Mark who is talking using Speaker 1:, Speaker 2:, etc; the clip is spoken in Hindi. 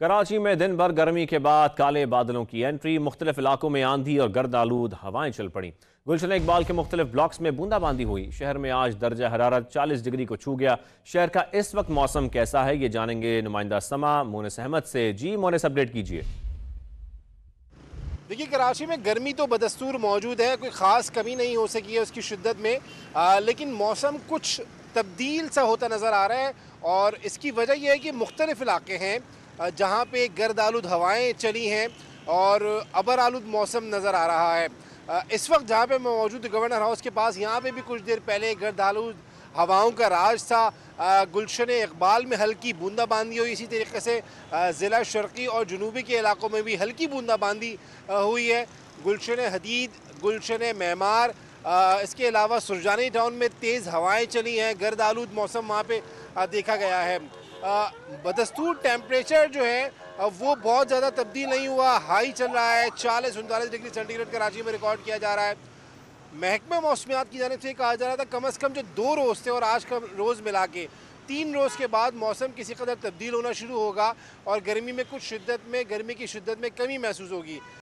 Speaker 1: कराची में दिन भर गर्मी के बाद काले बादलों की एंट्री मुख्तलिफ इलाकों में आंधी और गर्द आलूद हवाएं चल पड़ी गुलशन इकबाल के मुख्तलिफ ब्लॉक्स में बूंदाबांदी हुई शहर में आज दर्जा हरारत चालीस डिग्री को छू गया शहर का इस वक्त मौसम कैसा है ये जानेंगे नुमाइंदा समा मोनस अहमद से जी मोनस अपडेट कीजिए
Speaker 2: देखिए कराची में गर्मी तो बदस्तूर मौजूद है कोई ख़ास कमी नहीं हो सकी है उसकी शिद्दत में आ, लेकिन मौसम कुछ तब्दील सा होता नज़र आ रहा है और इसकी वजह यह है कि मुख्तलिफ इलाके हैं जहाँ पे गर्द आलूद हवाएँ चली हैं और अबर आलूद मौसम नज़र आ रहा है इस वक्त जहाँ पे मैं मौजूद गवर्नर हाउस के पास यहाँ पे भी कुछ देर पहले गर्द आलूद हवाओं का राज था गुलशन इकबाल में हल्की बूंदाबांदी हुई इसी तरीके से ज़िला शर्की और जनूबी के इलाकों में भी हल्की बूंदाबांदी हुई है गुलशन हदीद गुलशन मैमार इसके अलावा सुरजानी टाउन में तेज़ हवाएं चली हैं गर्द आलूद मौसम वहाँ पर देखा गया है बदस्तूर टेम्परेचर जो है वो बहुत ज़्यादा तब्दील नहीं हुआ हाई चल रहा है चालीस उनतालीस डिग्री सेंटीग्रेड कराची में रिकॉर्ड किया जा रहा है महकमा मौसमियात की जानब से कहा जा रहा था कम अज़ कम जो दो रोज़ थे और आज का रोज़ मिला के तीन रोज़ के बाद मौसम किसी कदर तब्दील होना शुरू होगा और गर्मी में कुछ शिद्दत में गर्मी की शिद्दत में कमी महसूस होगी